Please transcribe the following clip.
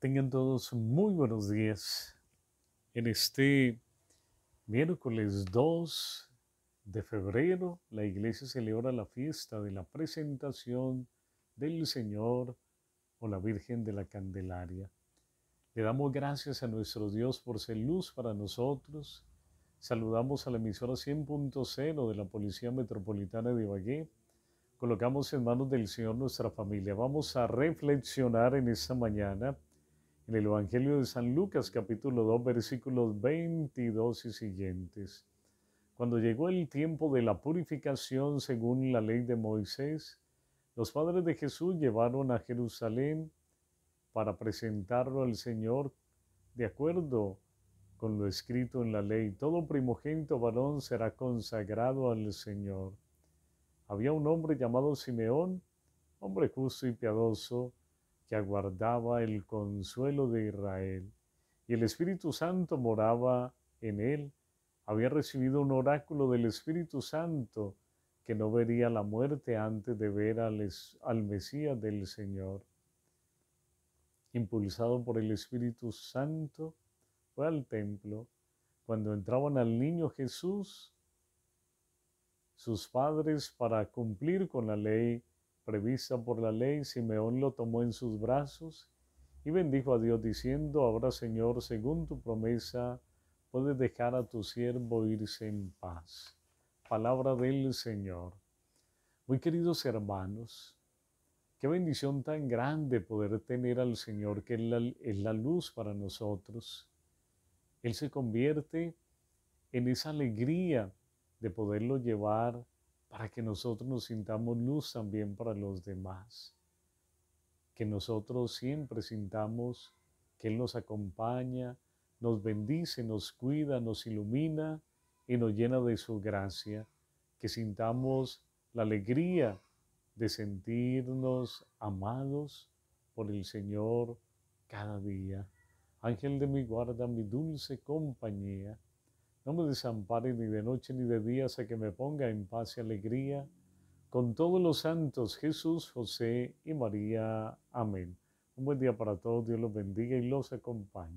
Tengan todos muy buenos días en este miércoles 2 de febrero. La iglesia celebra la fiesta de la presentación del Señor o la Virgen de la Candelaria. Le damos gracias a nuestro Dios por ser luz para nosotros. Saludamos a la emisora 100.0 de la Policía Metropolitana de Ibagué. Colocamos en manos del Señor nuestra familia. Vamos a reflexionar en esta mañana en el Evangelio de San Lucas capítulo 2 versículos 22 y siguientes. Cuando llegó el tiempo de la purificación según la ley de Moisés, los padres de Jesús llevaron a Jerusalén para presentarlo al Señor de acuerdo con lo escrito en la ley. Todo primogénito varón será consagrado al Señor. Había un hombre llamado Simeón, hombre justo y piadoso, que aguardaba el consuelo de Israel, y el Espíritu Santo moraba en él, había recibido un oráculo del Espíritu Santo que no vería la muerte antes de ver al, al Mesías del Señor. Impulsado por el Espíritu Santo, fue al templo. Cuando entraban al niño Jesús, sus padres, para cumplir con la ley, prevista por la ley, Simeón lo tomó en sus brazos y bendijo a Dios diciendo, ahora Señor, según tu promesa, puedes dejar a tu siervo irse en paz. Palabra del Señor. Muy queridos hermanos, qué bendición tan grande poder tener al Señor, que es la, luz para nosotros. Él se convierte en esa alegría de poderlo llevar para que nosotros nos sintamos luz también para los demás, que nosotros siempre sintamos que Él nos acompaña, nos bendice, nos cuida, nos ilumina y nos llena de su gracia, que sintamos la alegría de sentirnos amados por el Señor cada día. Ángel de mi guarda, mi dulce compañía, no me desampare ni de noche ni de día hasta que me ponga en paz y alegría. Con todos los santos, Jesús, José y María. Amén. Un buen día para todos. Dios los bendiga y los acompañe.